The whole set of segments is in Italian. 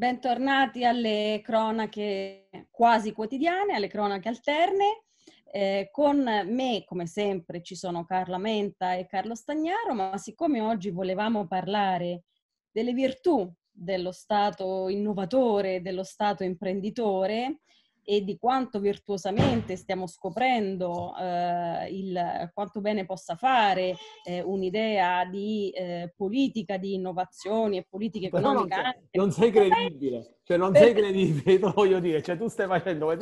Bentornati alle cronache quasi quotidiane, alle cronache alterne. Eh, con me, come sempre, ci sono Carla Menta e Carlo Stagnaro, ma siccome oggi volevamo parlare delle virtù dello Stato innovatore, dello Stato imprenditore, e di quanto virtuosamente stiamo scoprendo eh, il, quanto bene possa fare eh, un'idea di eh, politica di innovazioni e politica economica. Non, non, sei credibile, cioè non sei credibile, lo voglio dire, cioè tu stai facendo,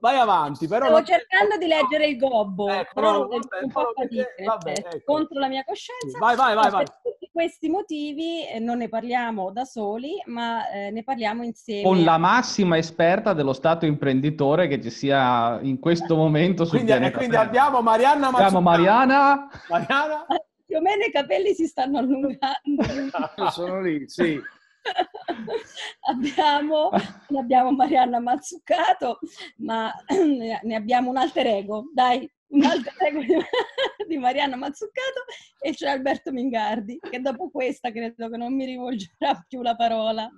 vai avanti. Però Stavo non... cercando di leggere il gobbo, ecco, però no, vabbè, un po' fatica, ecco. contro la mia coscienza. Vai, vai, vai. vai. questi motivi eh, non ne parliamo da soli, ma eh, ne parliamo insieme. Con la massima esperta dello Stato imprenditore imprenditore che ci sia in questo momento sul quindi, eh, pianeta. Quindi abbiamo Marianna Mazzucano. Abbiamo Mariana. Mariana. Eh, più o meno i capelli si stanno allungando. Ah, sono lì, sì. abbiamo, abbiamo Marianna Mazzucato, ma ne abbiamo un alter ego, dai, un alter ego di, di Mazzuccato e c'è Alberto Mingardi, che dopo questa credo che non mi rivolgerà più la parola.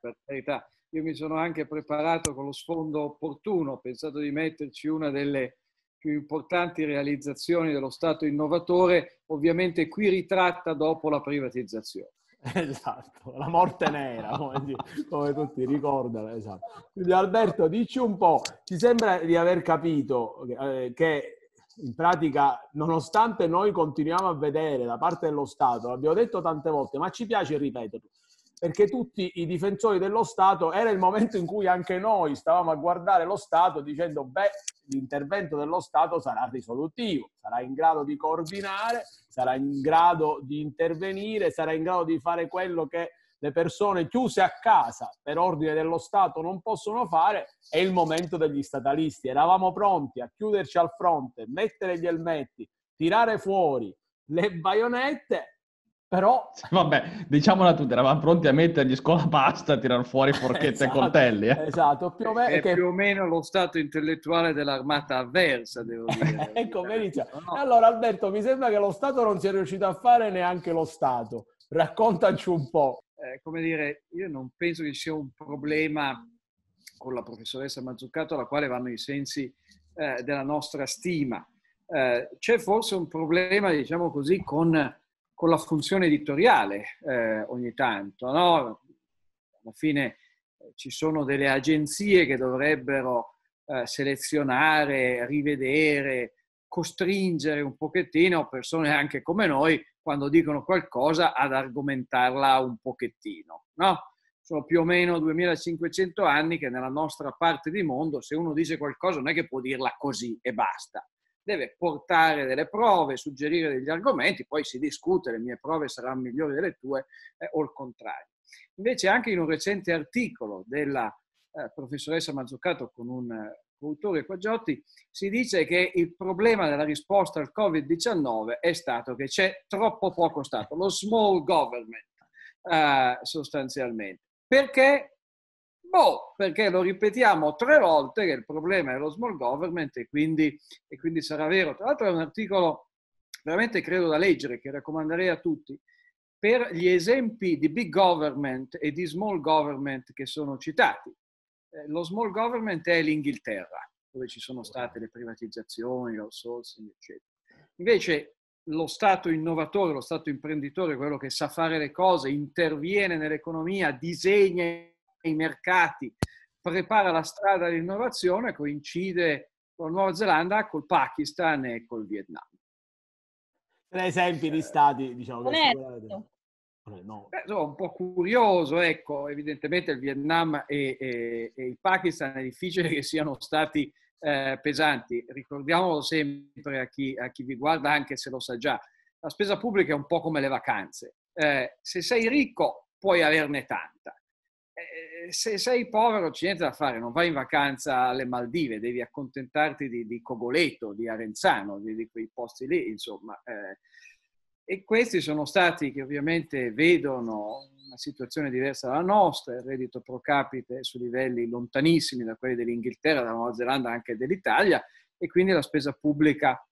Per carità. Io mi sono anche preparato con lo sfondo opportuno, ho pensato di metterci una delle più importanti realizzazioni dello Stato innovatore, ovviamente qui ritratta dopo la privatizzazione. Esatto, la morte nera, come, come tutti ricordano. Esatto. Quindi Alberto, dici un po', ti sembra di aver capito eh, che in pratica, nonostante noi continuiamo a vedere da parte dello Stato, l'abbiamo detto tante volte, ma ci piace ripeterlo, perché tutti i difensori dello Stato era il momento in cui anche noi stavamo a guardare lo Stato dicendo beh l'intervento dello Stato sarà risolutivo, sarà in grado di coordinare, sarà in grado di intervenire, sarà in grado di fare quello che le persone chiuse a casa per ordine dello Stato non possono fare, è il momento degli statalisti. Eravamo pronti a chiuderci al fronte, mettere gli elmetti, tirare fuori le baionette però... Vabbè, diciamola tutta, eravamo pronti a mettergli scolapasta, a tirare fuori forchette esatto, e coltelli. Eh. Esatto, più o, me- è che... più o meno lo stato intellettuale dell'armata avversa, devo dire. ecco, cioè, vedi. No. Allora Alberto, mi sembra che lo Stato non sia riuscito a fare neanche lo Stato. Raccontaci un po'. Eh, come dire, io non penso che sia un problema con la professoressa Mazzuccato alla quale vanno i sensi eh, della nostra stima. Eh, c'è forse un problema, diciamo così, con con la funzione editoriale eh, ogni tanto. No? Alla fine eh, ci sono delle agenzie che dovrebbero eh, selezionare, rivedere, costringere un pochettino persone anche come noi quando dicono qualcosa ad argomentarla un pochettino. No? Sono più o meno 2500 anni che nella nostra parte di mondo se uno dice qualcosa non è che può dirla così e basta deve portare delle prove, suggerire degli argomenti, poi si discute, le mie prove saranno migliori delle tue eh, o il contrario. Invece anche in un recente articolo della eh, professoressa Mazzucato con un eh, autore Quaggiotti si dice che il problema della risposta al Covid-19 è stato che c'è troppo poco Stato, lo small government eh, sostanzialmente. Perché boh, perché lo ripetiamo tre volte che il problema è lo small government e quindi, e quindi sarà vero. Tra l'altro è un articolo veramente credo da leggere, che raccomanderei a tutti, per gli esempi di big government e di small government che sono citati. Eh, lo small government è l'Inghilterra, dove ci sono state le privatizzazioni, l'outsourcing, eccetera. Invece lo Stato innovatore, lo Stato imprenditore, quello che sa fare le cose, interviene nell'economia, disegna i mercati, prepara la strada all'innovazione, coincide con la Nuova Zelanda, col Pakistan e col Vietnam. Tre esempi di stati, diciamo, Onesto. No. Beh, un po' curioso, ecco, evidentemente il Vietnam e, e, e il Pakistan è difficile che siano stati eh, pesanti, ricordiamolo sempre a chi, a chi, vi guarda, anche se lo sa già, la spesa pubblica è un po' come le vacanze, eh, se sei ricco puoi averne tanta, eh, se sei povero c'è niente da fare, non vai in vacanza alle Maldive, devi accontentarti di, di Cogoleto, di Arenzano, di, di, quei posti lì, insomma. Eh, e questi sono stati che ovviamente vedono una situazione diversa dalla nostra, il reddito pro capite su livelli lontanissimi da quelli dell'Inghilterra, della Nuova Zelanda, anche dell'Italia, e quindi la spesa pubblica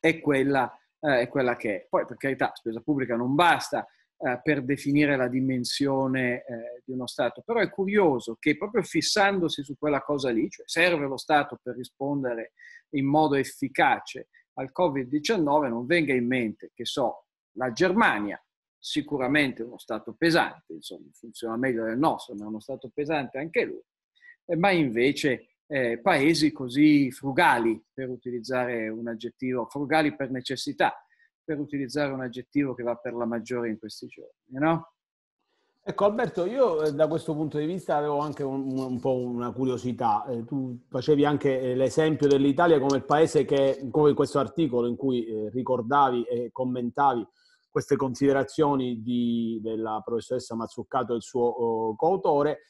è quella, eh, è quella che è. Poi, per carità, la spesa pubblica non basta, eh, per definire la dimensione eh, di uno Stato. Però è curioso che proprio fissandosi su quella cosa lì, cioè serve lo Stato per rispondere in modo efficace al Covid-19, non venga in mente, che so, la Germania, sicuramente uno Stato pesante, insomma, funziona meglio del nostro, ma è uno Stato pesante anche lui, eh, ma invece eh, paesi così frugali, per utilizzare un aggettivo, frugali per necessità per utilizzare un aggettivo che va per la maggiore in questi giorni, no? Ecco Alberto, io eh, da questo punto di vista avevo anche un, un po' una curiosità. Eh, tu facevi anche eh, l'esempio dell'Italia come il paese che, come in questo articolo in cui eh, ricordavi e commentavi queste considerazioni di, della professoressa Mazzuccato e il suo oh, coautore,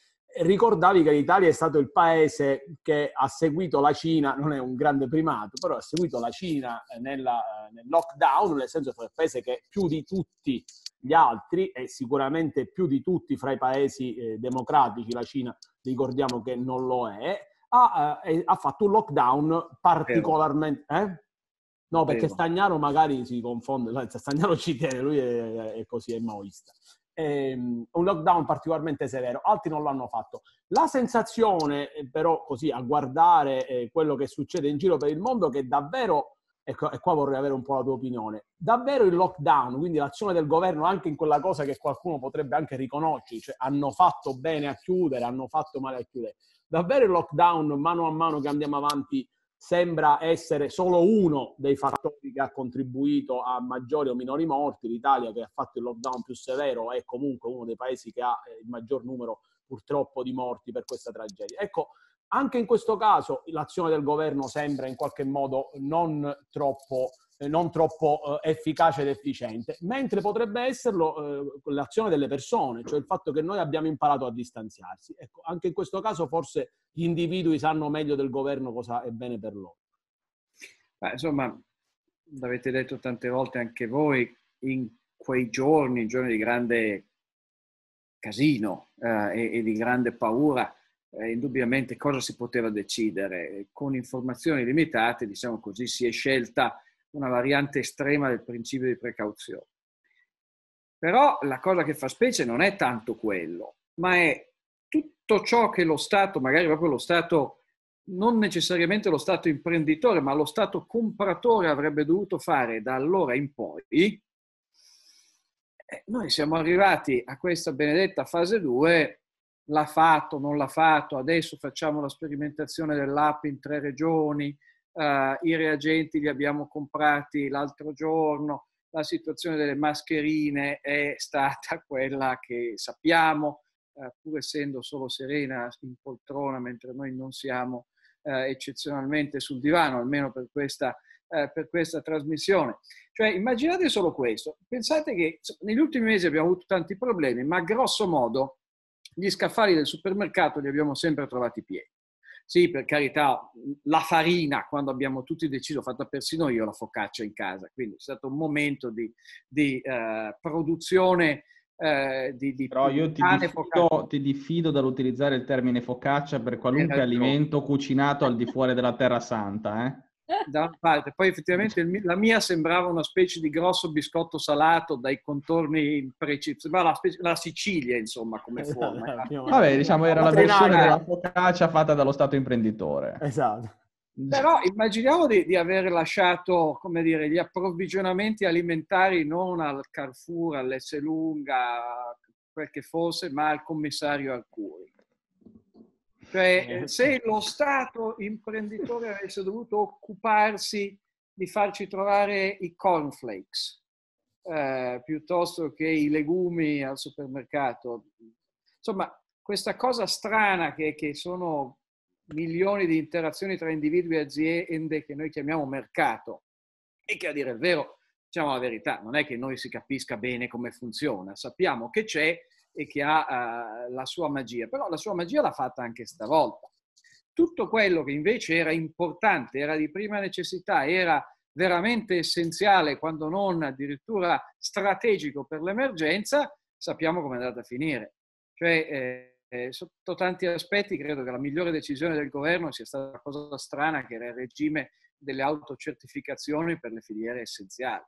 ricordavi che l'Italia è stato il paese che ha seguito la Cina, non è un grande primato, però ha seguito la Cina eh, nella, eh, nel lockdown, nel senso che è il paese che più di tutti gli altri e sicuramente più di tutti fra i paesi eh, democratici, la Cina ricordiamo che non lo è, ha, eh, ha fatto un lockdown particolarmente... Eh? No, perché Stagnaro magari si confonde, Stagnaro ci tiene, lui è, è così, è maoista ehm, un lockdown particolarmente severo, altri non l'hanno fatto. La sensazione eh, però così a guardare eh, quello che succede in giro per il mondo che davvero, ecco, e qua vorrei avere un po' la tua opinione, davvero il lockdown, quindi l'azione del governo anche in quella cosa che qualcuno potrebbe anche riconoscere, cioè hanno fatto bene a chiudere, hanno fatto male a chiudere, davvero il lockdown mano a mano che andiamo avanti sembra essere solo uno dei fattori che ha contribuito a maggiori o minori morti. L'Italia che ha fatto il lockdown più severo è comunque uno dei paesi che ha eh, il maggior numero purtroppo di morti per questa tragedia. Ecco, anche in questo caso l'azione del governo sembra in qualche modo non troppo eh, non troppo eh, efficace ed efficiente, mentre potrebbe esserlo eh, l'azione delle persone, cioè il fatto che noi abbiamo imparato a distanziarsi. Ecco, anche in questo caso forse gli individui sanno meglio del governo cosa è bene per loro. Beh, insomma, l'avete detto tante volte anche voi, in quei giorni, giorni di grande casino eh, e, e, di grande paura, eh, indubbiamente cosa si poteva decidere? Con informazioni limitate, diciamo così, si è scelta una variante estrema del principio di precauzione. Però la cosa che fa specie non è tanto quello, ma è tutto ciò che lo Stato, magari proprio lo Stato, non necessariamente lo Stato imprenditore, ma lo Stato compratore avrebbe dovuto fare da allora in poi, eh, noi siamo arrivati a questa benedetta fase 2, l'ha fatto, non l'ha fatto, adesso facciamo la sperimentazione dell'app in tre regioni, eh, i reagenti li abbiamo comprati l'altro giorno, la situazione delle mascherine è stata quella che sappiamo, eh, pur essendo solo Serena in poltrona mentre noi non siamo eh, eccezionalmente sul divano, almeno per questa, eh, per questa trasmissione. Cioè, immaginate solo questo. Pensate che negli ultimi mesi abbiamo avuto tanti problemi, ma grosso modo gli scaffali del supermercato li abbiamo sempre trovati pieni. Sì, per carità, la farina, quando abbiamo tutti deciso, ho fatto persino io la focaccia in casa, quindi è stato un momento di, di eh, produzione eh, di, di Però io ti diffido, ti diffido, dall'utilizzare il termine focaccia per qualunque alimento cucinato al di fuori della Terra Santa. Eh? da una parte. Poi effettivamente il, la mia sembrava una specie di grosso biscotto salato dai contorni precisi, sembrava la, la, Sicilia insomma come esatto, forma. Eh, Vabbè, diciamo era la versione della focaccia fatta dallo Stato imprenditore. Esatto. Però immaginiamo di, di, aver lasciato, come dire, gli approvvigionamenti alimentari non al Carrefour, all'Esselunga, quel che fosse, ma al commissario Arcuri. Cioè, eh. Eh, se lo Stato imprenditore avesse dovuto occuparsi di farci trovare i cornflakes eh, piuttosto che i legumi al supermercato, insomma, questa cosa strana che, che sono milioni di interazioni tra individui e aziende che noi chiamiamo mercato e che a dire il vero, diciamo la verità, non è che noi si capisca bene come funziona, sappiamo che c'è, e che ha uh, la sua magia, però la sua magia l'ha fatta anche stavolta. Tutto quello che invece era importante, era di prima necessità, era veramente essenziale, quando non addirittura strategico per l'emergenza, sappiamo come è andata a finire. Cioè, eh, eh, sotto tanti aspetti, credo che la migliore decisione del governo sia stata una cosa strana, che era il regime delle autocertificazioni per le filiere essenziali.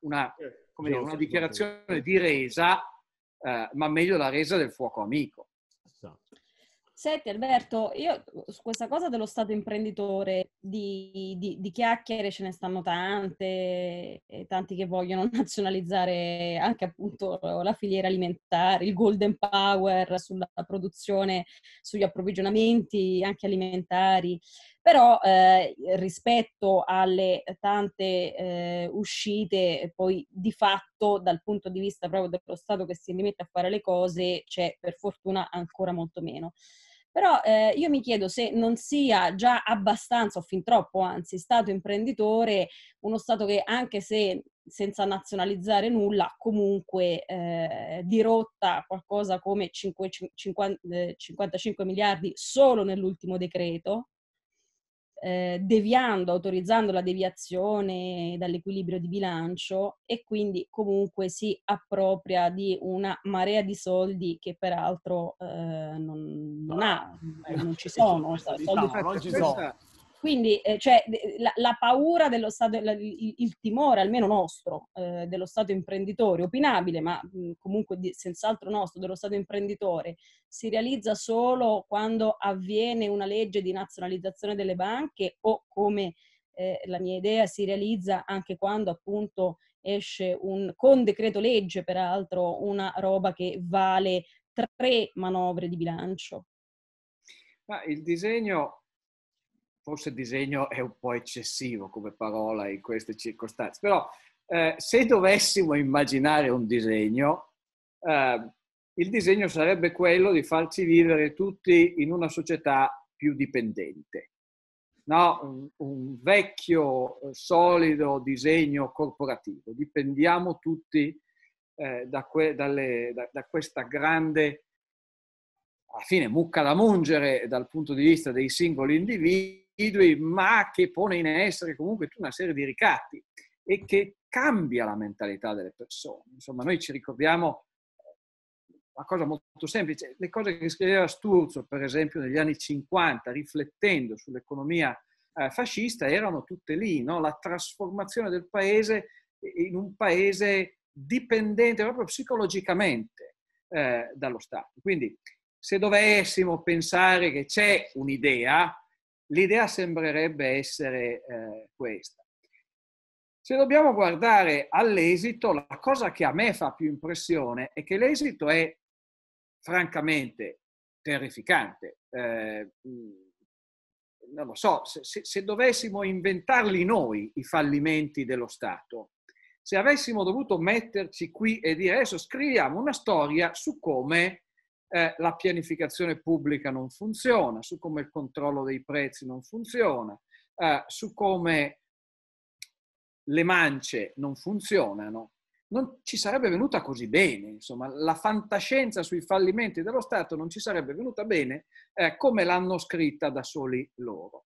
Una, come dire, una dichiarazione di resa eh, ma meglio la resa del fuoco amico. Esatto. Senti Alberto, io su questa cosa dello stato imprenditore, di, di, di chiacchiere ce ne stanno tante, tanti che vogliono nazionalizzare anche appunto la filiera alimentare, il golden power sulla produzione, sugli approvvigionamenti anche alimentari però eh, rispetto alle tante eh, uscite, poi di fatto dal punto di vista proprio dello Stato che si rimette a fare le cose c'è per fortuna ancora molto meno. Però eh, io mi chiedo se non sia già abbastanza, o fin troppo anzi, Stato imprenditore, uno Stato che anche se senza nazionalizzare nulla, comunque eh, dirotta qualcosa come 5, 50, 55 miliardi solo nell'ultimo decreto, eh, deviando, autorizzando la deviazione dall'equilibrio di bilancio e quindi comunque si appropria di una marea di soldi che peraltro eh, non, non, ha, ah. eh, non ci sono. Soldi, diciamo, non ci sono. Quindi eh, cioè, la, la, paura dello Stato, la, il, il, timore almeno nostro, eh, dello Stato imprenditore, opinabile ma mh, mm, comunque di, senz'altro nostro, dello Stato imprenditore, si realizza solo quando avviene una legge di nazionalizzazione delle banche o come eh, la mia idea si realizza anche quando appunto esce un, con decreto legge peraltro una roba che vale tre manovre di bilancio. Ma il disegno forse disegno è un po' eccessivo come parola in queste circostanze, però eh, se dovessimo immaginare un disegno, eh, il disegno sarebbe quello di farci vivere tutti in una società più dipendente. No, un, un vecchio, eh, solido disegno corporativo. Dipendiamo tutti eh, da, que, dalle, da, da questa grande, alla fine, mucca da mungere dal punto di vista dei singoli individui individui, ma che pone in essere comunque tutta una serie di ricatti e che cambia la mentalità delle persone. Insomma, noi ci ricordiamo eh, una cosa molto semplice, le cose che scriveva Sturzo, per esempio, negli anni 50, riflettendo sull'economia eh, fascista, erano tutte lì, no? la trasformazione del paese in un paese dipendente proprio psicologicamente eh, dallo Stato. Quindi se dovessimo pensare che c'è un'idea, l'idea sembrerebbe essere eh, questa. Se dobbiamo guardare all'esito, la cosa che a me fa più impressione è che l'esito è francamente terrificante. Eh, mm, non lo so, se, se, dovessimo inventarli noi i fallimenti dello Stato, se avessimo dovuto metterci qui e dire adesso scriviamo una storia su come eh, la pianificazione pubblica non funziona, su come il controllo dei prezzi non funziona, eh, su come le mance non funzionano, non ci sarebbe venuta così bene. Insomma, la fantascienza sui fallimenti dello Stato non ci sarebbe venuta bene eh, come l'hanno scritta da soli loro.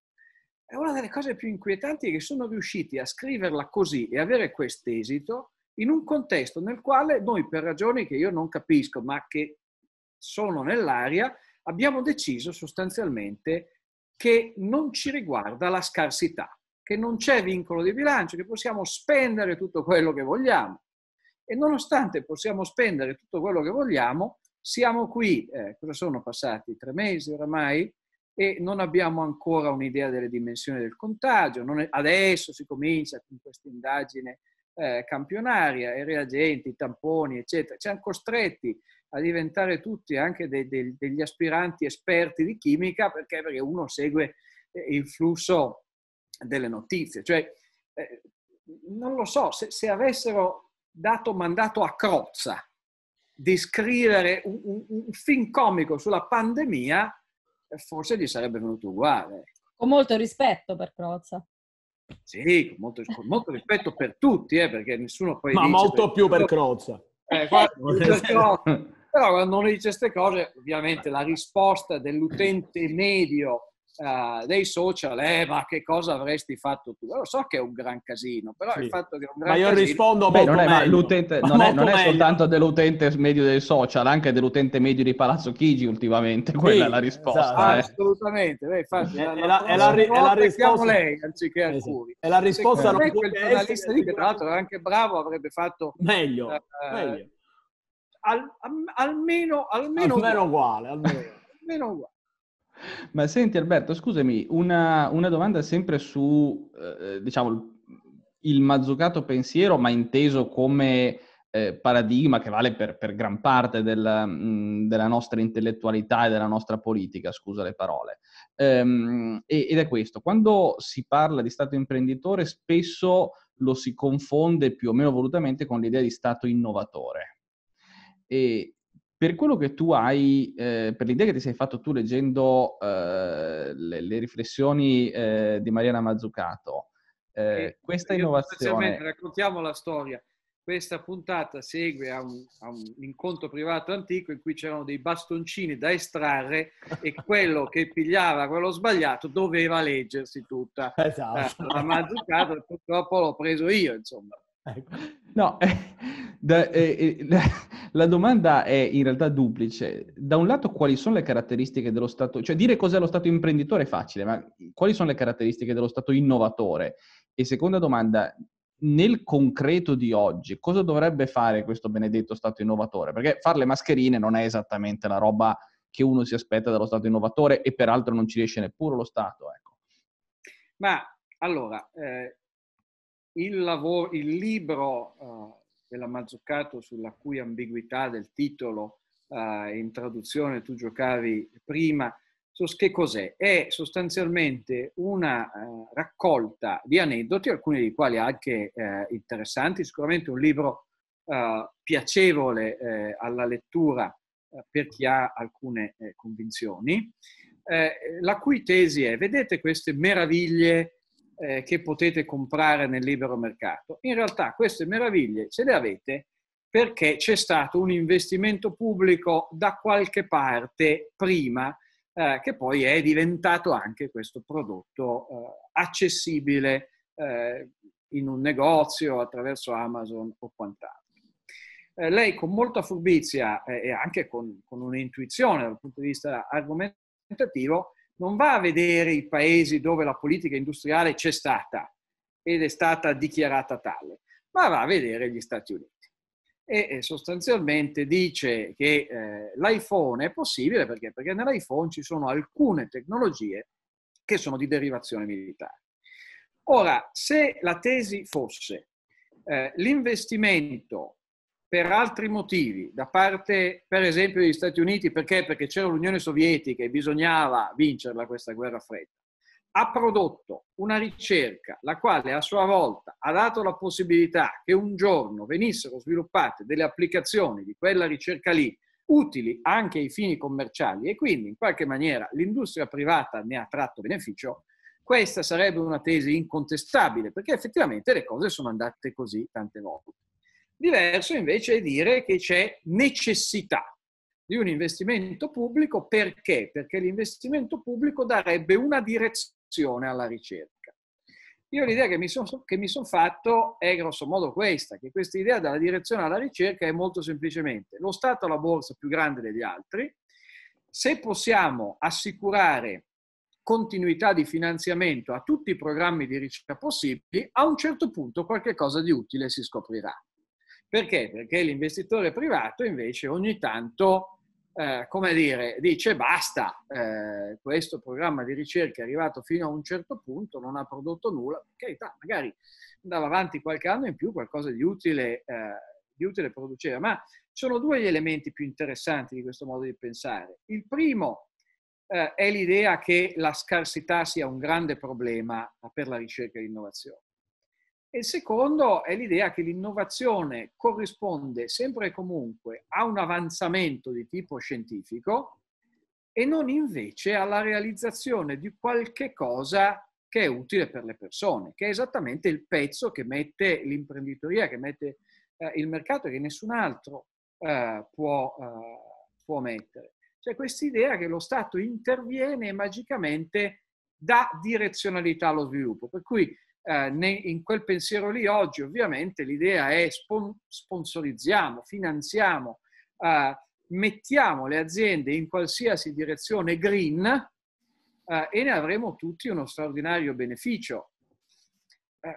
È una delle cose più inquietanti che sono riusciti a scriverla così e avere questo esito in un contesto nel quale noi, per ragioni che io non capisco, ma che sono nell'aria, abbiamo deciso sostanzialmente che non ci riguarda la scarsità, che non c'è vincolo di bilancio, che possiamo spendere tutto quello che vogliamo. E nonostante possiamo spendere tutto quello che vogliamo, siamo qui, eh, cosa sono passati tre mesi oramai, e non abbiamo ancora un'idea delle dimensioni del contagio. È, adesso si comincia con questa indagine eh, campionaria, i reagenti, i tamponi, eccetera. Ci Siamo costretti a diventare tutti anche dei, dei, degli aspiranti esperti di chimica perché? perché uno segue eh, il flusso delle notizie. Cioè, eh, non lo so, se, se, avessero dato mandato a Crozza di scrivere un, un, un, film comico sulla pandemia, forse gli sarebbe venuto uguale. Con molto rispetto per Crozza. Sì, con molto, con molto rispetto per tutti, eh, perché nessuno poi... Ma molto per più per Crozza. Eh, guarda, Però quando uno dice queste cose, ovviamente la risposta dell'utente medio Uh, dei social, è ma che cosa avresti fatto tu? Lo so che è un gran casino, però sì. il fatto che è un gran Ma io casino... rispondo Beh, non, è, l'utente, non, è, non è, soltanto dell'utente medio dei social, anche dell'utente medio di Palazzo Chigi ultimamente, sì, quella è la risposta. Esatto. eh. Assolutamente, Beh, infatti, è, la, la, è, la, è la risposta. Lei, anziché eh, alcuni. Sì. È la risposta. Secondo me quel eh giornalista lì, che tra l'altro era anche bravo, avrebbe fatto meglio. Uh, meglio al, almeno, almeno, almeno uguale. Almeno, almeno uguale. Ma senti Alberto, scusami, una, una domanda sempre su, eh, eh, diciamo, il mazzucato pensiero, ma inteso come eh, paradigma che vale per, per gran parte della, mh, mm, della, nostra intellettualità e della nostra politica, scusa le parole. Ehm, ed è questo, quando si parla di Stato imprenditore spesso lo si confonde più o meno volutamente con l'idea di Stato innovatore. E per quello che tu hai, eh, per l'idea che ti sei fatto tu leggendo eh, le, le, riflessioni eh, di Mariana Mazzucato, eh, questa innovazione... Raccontiamo la storia. Questa puntata segue a un, a un, incontro privato antico in cui c'erano dei bastoncini da estrarre e quello che pigliava quello sbagliato doveva leggersi tutta esatto. la, eh, la Mazzucato purtroppo l'ho preso io, insomma. Ecco. No, eh, da, eh, la domanda è in realtà duplice. Da un lato, quali sono le caratteristiche dello Stato? Cioè, dire cos'è lo Stato imprenditore è facile, ma quali sono le caratteristiche dello Stato innovatore? E seconda domanda, nel concreto di oggi, cosa dovrebbe fare questo benedetto Stato innovatore? Perché fare le mascherine non è esattamente la roba che uno si aspetta dallo Stato innovatore e peraltro non ci riesce neppure lo Stato. Ecco. Ma allora, eh, il, lavoro, il libro uh, della Mazzucato sulla cui ambiguità del titolo uh, in traduzione tu giocavi prima, che cos'è? È sostanzialmente una uh, raccolta di aneddoti, alcuni dei quali anche interessanti, sicuramente un libro piacevole alla lettura per chi ha alcune convinzioni, la cui tesi è, vedete queste meraviglie eh, che potete comprare nel libero mercato. In realtà queste meraviglie ce le avete perché c'è stato un investimento pubblico da qualche parte prima eh, che poi è diventato anche questo prodotto eh, accessibile eh, in un negozio attraverso Amazon o quant'altro. Eh, lei con molta furbizia eh, e anche con, con un'intuizione dal punto di vista argomentativo non va a vedere i paesi dove la politica industriale c'è stata ed è stata dichiarata tale, ma va a vedere gli Stati Uniti. E sostanzialmente dice che eh, l'iPhone è possibile perché? perché nell'iPhone ci sono alcune tecnologie che sono di derivazione militare. Ora, se la tesi fosse eh, l'investimento per altri motivi, da parte per esempio degli Stati Uniti, perché? Perché c'era l'Unione Sovietica e bisognava vincerla questa guerra fredda, ha prodotto una ricerca la quale a sua volta ha dato la possibilità che un giorno venissero sviluppate delle applicazioni di quella ricerca lì utili anche ai fini commerciali e quindi in qualche maniera l'industria privata ne ha tratto beneficio, questa sarebbe una tesi incontestabile perché effettivamente le cose sono andate così tante volte. Diverso invece è dire che c'è necessità di un investimento pubblico perché? Perché l'investimento pubblico darebbe una direzione alla ricerca. Io l'idea che mi sono son fatto è grossomodo questa, che questa idea della direzione alla ricerca è molto semplicemente lo Stato ha la borsa più grande degli altri, se possiamo assicurare continuità di finanziamento a tutti i programmi di ricerca possibili, a un certo punto qualche cosa di utile si scoprirà. Perché? Perché l'investitore privato invece ogni tanto, eh, come dire, dice basta, eh, questo programma di ricerca è arrivato fino a un certo punto, non ha prodotto nulla, per carità, magari andava avanti qualche anno in più, qualcosa di utile, eh, di utile produceva. Ma sono due gli elementi più interessanti di questo modo di pensare. Il primo eh, è l'idea che la scarsità sia un grande problema per la ricerca e l'innovazione. E il secondo è l'idea che l'innovazione corrisponde sempre e comunque a un avanzamento di tipo scientifico e non invece alla realizzazione di qualche cosa che è utile per le persone, che è esattamente il pezzo che mette l'imprenditoria, che mette eh, il mercato e che nessun altro eh, può, eh, può mettere. Cioè questa idea che lo Stato interviene e magicamente dà direzionalità allo sviluppo, per cui eh, in quel pensiero lì oggi ovviamente l'idea è sponsorizziamo, finanziamo, eh, mettiamo le aziende in qualsiasi direzione green eh, e ne avremo tutti uno straordinario beneficio.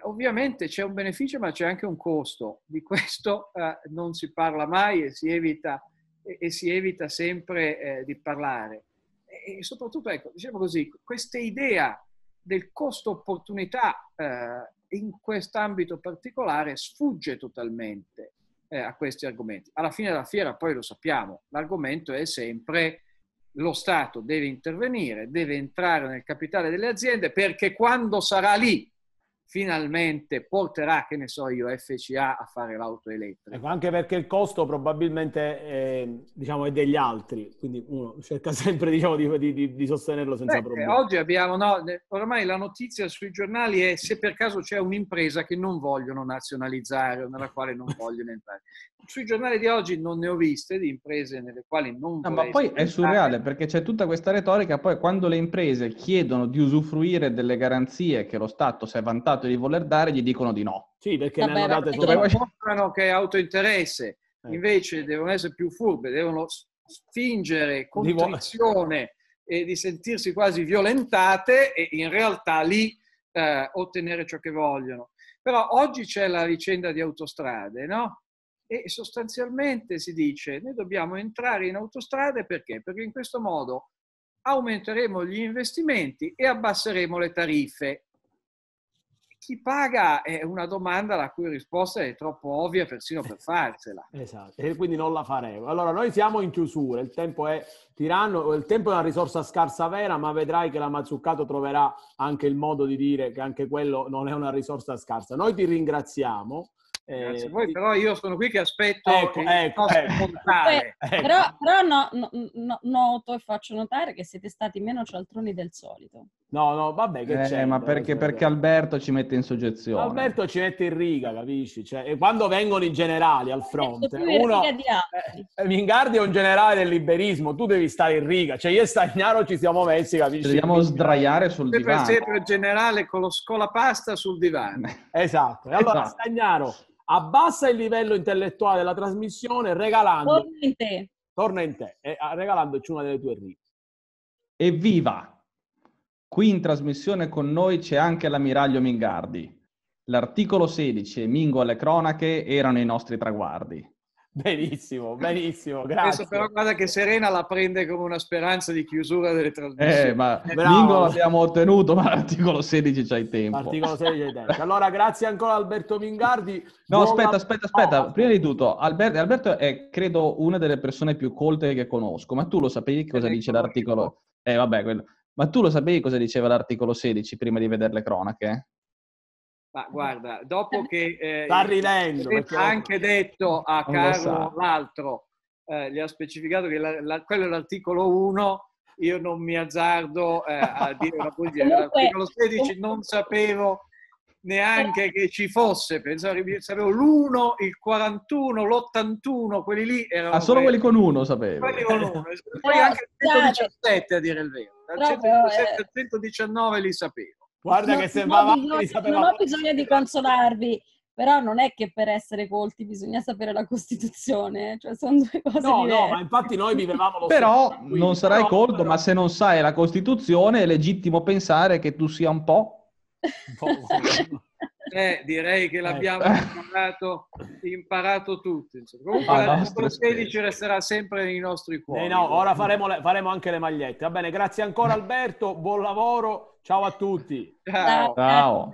ovviamente c'è un beneficio ma c'è anche un costo, di questo non si parla mai e si evita, e, si evita sempre di parlare. E, e soprattutto, ecco, diciamo così, questa idea del costo opportunità eh, in quest'ambito particolare sfugge totalmente eh, a questi argomenti. Alla fine della fiera poi lo sappiamo, l'argomento è sempre lo Stato deve intervenire, deve entrare nel capitale delle aziende perché quando sarà lì finalmente porterà, che ne so io, FCA a fare l'auto elettrica. Ecco, anche perché il costo probabilmente è, diciamo, è degli altri, quindi uno cerca sempre diciamo, di, di, di, sostenerlo senza Beh, problemi. Oggi abbiamo, no, ormai la notizia sui giornali è se per caso c'è un'impresa che non vogliono nazionalizzare o nella quale non vogliono entrare. Sui giornali di oggi non ne ho viste di imprese nelle quali non no, Ma poi entrare. è surreale perché c'è tutta questa retorica, poi quando le imprese chiedono di usufruire delle garanzie che lo Stato si è vantato fatto di voler dare gli dicono di no. Sì, perché Vabbè, ne hanno date solo. Mostrano che è autointeresse, eh. invece devono essere più furbe, devono spingere contrizione e di sentirsi quasi violentate e in realtà lì eh, ottenere ciò che vogliono. Però oggi c'è la vicenda di autostrade, no? E sostanzialmente si dice noi dobbiamo entrare in autostrade perché? Perché in questo modo aumenteremo gli investimenti e abbasseremo le tariffe chi paga è una domanda la cui risposta è troppo ovvia persino per farsela. Esatto, e quindi non la faremo. Allora, noi siamo in chiusura, il tempo è tiranno, il tempo è una risorsa scarsa vera, ma vedrai che la Mazzuccato troverà anche il modo di dire che anche quello non è una risorsa scarsa. Noi ti ringraziamo. Eh, Grazie a voi, però io sono qui che aspetto ecco, ecco, ecco. Beh, Però, però no, no, no, noto e faccio notare che siete stati meno cialtroni del solito. No, no, vabbè che eh, c'è. Ma perché, perché, Alberto ci mette in soggezione. Alberto ci mette in riga, capisci? Cioè, e quando vengono i generali al fronte, uno... Eh, eh Mingardi è un generale del liberismo, tu devi stare in riga. Cioè io e Stagnaro ci siamo messi, capisci? Ci dobbiamo sdraiare sul divano. Per sempre il generale con lo scolapasta sul divano. Esatto. E allora esatto. Stagnaro abbassa il livello intellettuale della trasmissione regalando... Torna in te. Torna in te, e ah, regalandoci una delle tue righe. Evviva! Qui in trasmissione con noi c'è anche l'ammiraglio Mingardi. L'articolo 16 e Mingo alle cronache erano i nostri traguardi. Benissimo, benissimo, grazie. Penso però guarda che Serena la prende come una speranza di chiusura delle trasmissioni. Eh, ma eh, Mingo l'abbiamo ottenuto, ma l'articolo 16 c'hai tempo. L'articolo 16 c'hai tempo. Allora, grazie ancora Alberto Mingardi. No, Buona... aspetta, aspetta, aspetta. Oh. Prima di tutto, Alberto, Alberto, è, credo, una delle persone più colte che conosco, ma tu lo sapevi cosa dice l'articolo? Eh, vabbè, quello... Ma tu lo sapevi cosa diceva l'articolo 16 prima di vedere le cronache? Ma guarda, dopo eh, che eh, sta ridendo, perché... anche detto a Carlo l'altro, eh, gli ha specificato che la, la, quello è l'articolo 1, io non mi azzardo eh, a dire la bugia. L'articolo 16 non sapevo neanche che ci fosse, pensavo che sapevo l'1, il 41, l'81, quelli lì erano... Ah, solo quelli, quelli con uno sapevo. Quelli con uno, eh, poi anche il 117 a dire il vero, dal 117 eh. al 119 li sapevo. Guarda no, che sembrava... No, non, non ho bisogno di consolarvi, però non è che per essere colti bisogna sapere la Costituzione, eh, cioè sono due cose no, diverse. No, ma infatti noi vivevamo lo Però non sarai colto, però... ma se non sai la Costituzione è legittimo pensare che tu sia un po' Eh, direi che ecco. l'abbiamo imparato, imparato tutti. Comunque ah, la numero 16 resterà sempre nei nostri cuori. Eh no, ora faremo, le, faremo, anche le magliette. Va bene, grazie ancora Alberto, buon lavoro, ciao a tutti. ciao. ciao.